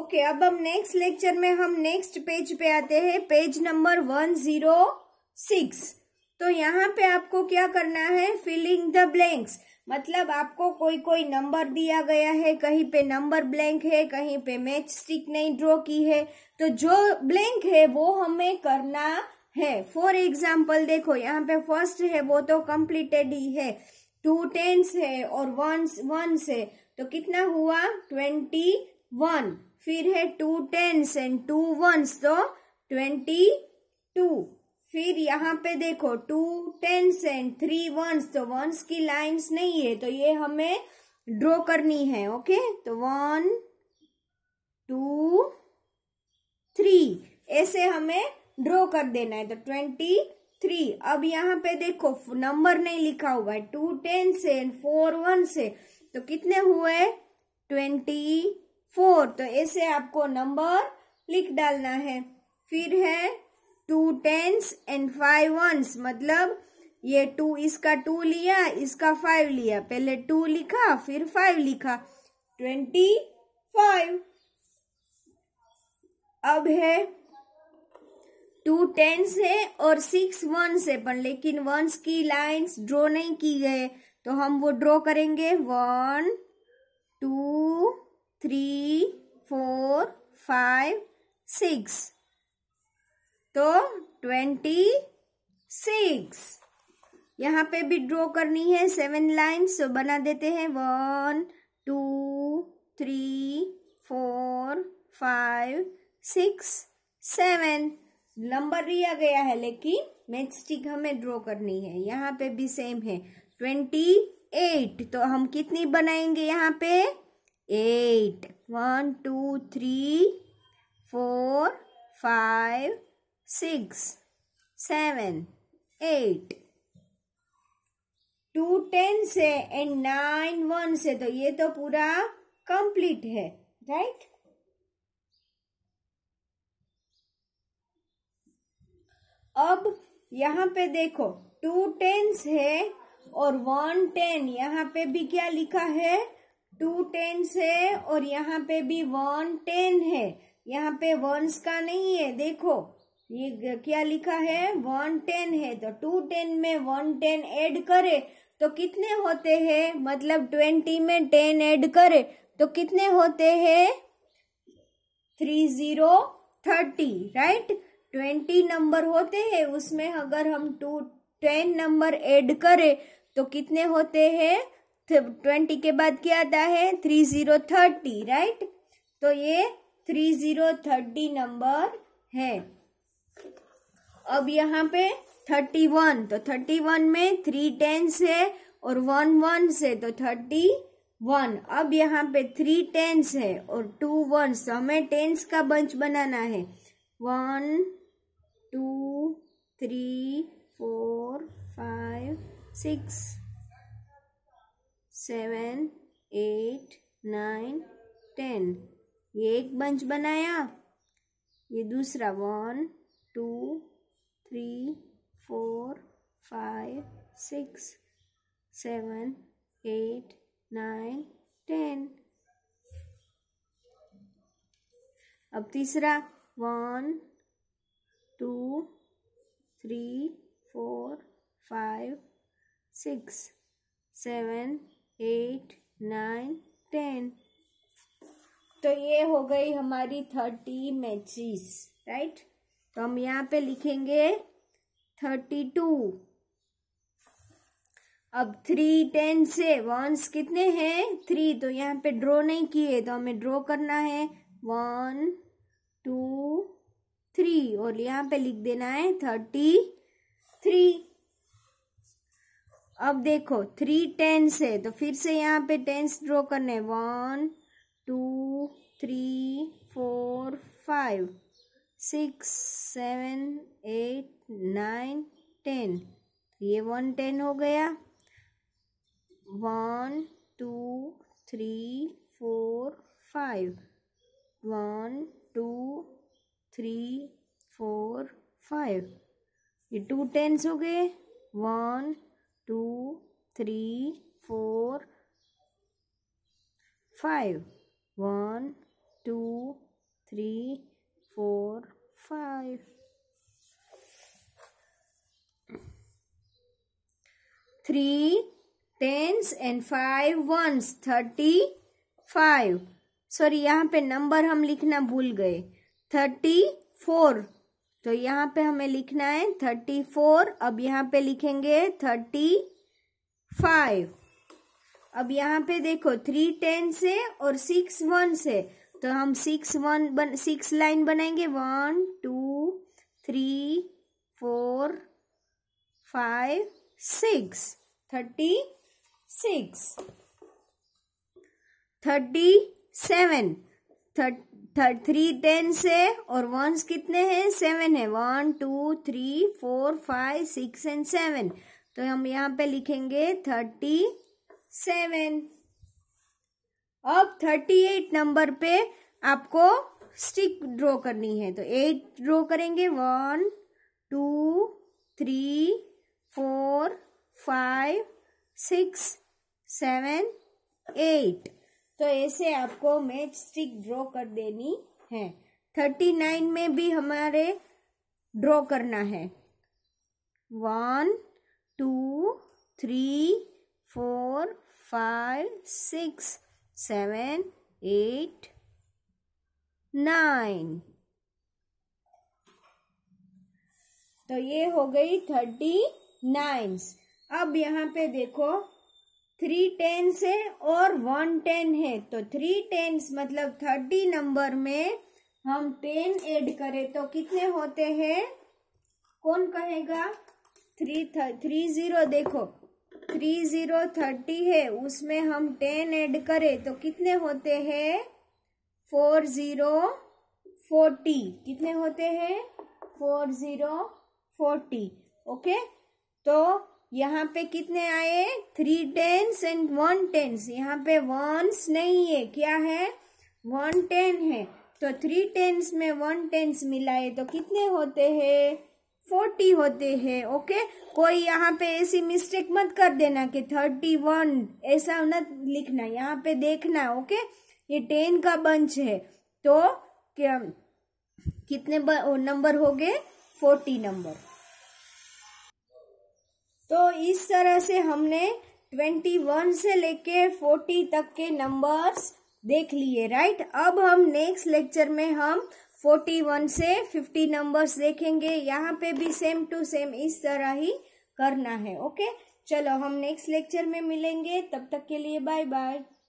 Okay okay, अब हम next lecture में हम नेक्स्ट पेज पे आते हैं page number one zero six तो यहाँ पे आपको क्या करना है फिलिंग द ब्लैंक्स मतलब आपको कोई कोई नंबर दिया गया है कहीं पे नंबर ब्लैंक है कहीं पे मैच स्टिक नहीं ड्रॉ की है तो जो ब्लैंक है वो हमें करना है फॉर एग्जाम्पल देखो यहाँ पे फर्स्ट है वो तो कम्प्लीटेड ही है टू टेंस है और वन वन से तो कितना हुआ ट्वेंटी वन फिर है two tens and two ones तो ट्वेंटी टू फिर यहाँ पे देखो two tens and three ones तो वंस की लाइंस नहीं है तो ये हमें ड्रॉ करनी है ओके तो वन टू थ्री ऐसे हमें ड्रॉ कर देना है तो ट्वेंटी थ्री अब यहाँ पे देखो नंबर नहीं लिखा हुआ है टू टेन से फोर वन से तो कितने हुए ट्वेंटी फोर तो ऐसे आपको नंबर लिख डालना है फिर है two tens and five ones मतलब ये टू इसका टू लिया इसका फाइव लिया पहले टू लिखा फिर फाइव लिखा ट्वेंटी फाइव अब है टू टेंस है और सिक्स वंस है पर लेकिन वंस की लाइंस ड्रॉ नहीं की गए तो हम वो ड्रॉ करेंगे one two three four five six तो ट्वेंटी सिक्स यहाँ पे भी ड्रॉ करनी है सेवन लाइन्स तो बना देते हैं one two three four five six seven number लिया गया है लेकिन मैच स्टिक हमें ड्रॉ करनी है यहाँ पे भी सेम है ट्वेंटी एट तो हम कितनी बनाएंगे यहाँ पे eight. One, two, three, four, five, six, seven, eight. Two ten से एंड नाइन वन से तो ये तो पूरा कंप्लीट है राइट अब यहाँ पे देखो टू टेंस है और वन टेन यहाँ पे भी क्या लिखा है टू टेंस है और यहाँ पे भी वन टेन है यहाँ पे वंस का नहीं है देखो ये क्या लिखा है वन टेन है तो टू टेन में वन टेन एड करे तो कितने होते हैं मतलब ट्वेंटी में टेन एड करे तो कितने होते हैं three zero thirty right twenty number होते हैं उसमें अगर हम टू टेन नंबर एड करे तो कितने होते हैं तो ट्वेंटी के बाद क्या आता है थ्री जीरो थर्टी राइट तो ये थ्री जीरो थर्टी नंबर है अब यहाँ पे थर्टी वन तो थर्टी वन में थ्री टेंस है और वन वन से तो थर्टी वन अब यहाँ पे थ्री टेंस है और टू वन तो हमें टेंस का बंच बनाना है one two three four five six seven eight nine ten ये एक बंच बनाया ये दूसरा one two three four five six seven eight nine ten अब तीसरा one two three four five six seven eight nine ten तो ये हो गई हमारी थर्टी मैचिस राइट तो हम यहाँ पे लिखेंगे थर्टी टू अब थ्री टेन से वंस कितने हैं थ्री तो यहाँ पे ड्रॉ नहीं किए तो हमें ड्रॉ करना है वन टू थ्री और यहाँ पे लिख देना है थर्टी थ्री अब देखो थ्री टेंस है तो फिर से यहाँ पे टेंस ड्रॉ करने one two three four five six seven eight nine ten ये वन टेन हो गया one two three four five one two three four five ये टू टेंस हो गए one two three four five one two three four five three tens and five ones thirty five sorry यहाँ पे number हम लिखना भूल गए thirty four तो यहाँ पे हमें लिखना है थर्टी फोर अब यहाँ पे लिखेंगे थर्टी फाइव अब यहाँ पे देखो थ्री टेन से और सिक्स वन से तो हम सिक्स वन बन सिक्स लाइन बनाएंगे one two three four five six thirty six thirty seven थर्ट थर्ड थ्री टेन से और वंस कितने हैं सेवन है one two three four five six and seven तो हम यहाँ पे लिखेंगे थर्टी सेवन अब थर्टी एट नंबर पे आपको स्टिक ड्रॉ करनी है तो एट ड्रॉ करेंगे one two three four five six seven eight तो ऐसे आपको मैच स्टिक ड्रॉ कर देनी है थर्टी नाइन में भी हमारे ड्रॉ करना है one two three four five six seven eight nine तो ये हो गई थर्टी नाइन्स अब यहाँ पे देखो थ्री टेंस है और वन टेन है तो थ्री टेंस मतलब थर्टी नंबर में हम टेन ऐड करें तो कितने होते हैं कौन कहेगा थ्री थ्री जीरो देखो थ्री जीरो थर्टी है उसमें हम टेन ऐड करें तो कितने होते हैं फोर जीरो फोर्टी कितने होते हैं फोर जीरो फोर्टी ओके तो यहाँ पे कितने आए three tens and one tens यहाँ पे वंस नहीं है क्या है वन टेन है तो थ्री टेंस में वन टेंस मिलाए तो कितने होते हैं फोर्टी होते हैं ओके कोई यहाँ पे ऐसी मिस्टेक मत कर देना कि थर्टी वन ऐसा न लिखना यहाँ पे देखना ओके ये टेन का बंच है तो क्या कितने नंबर हो गए फोर्टी नंबर तो इस तरह से हमने ट्वेंटी वन से लेके फोर्टी तक के नंबर्स देख लिए राइट अब हम नेक्स्ट लेक्चर में हम फोर्टी वन से फिफ्टी नंबर्स देखेंगे यहाँ पे भी सेम टू सेम इस तरह ही करना है ओके चलो हम नेक्स्ट लेक्चर में मिलेंगे तब तक के लिए बाय बाय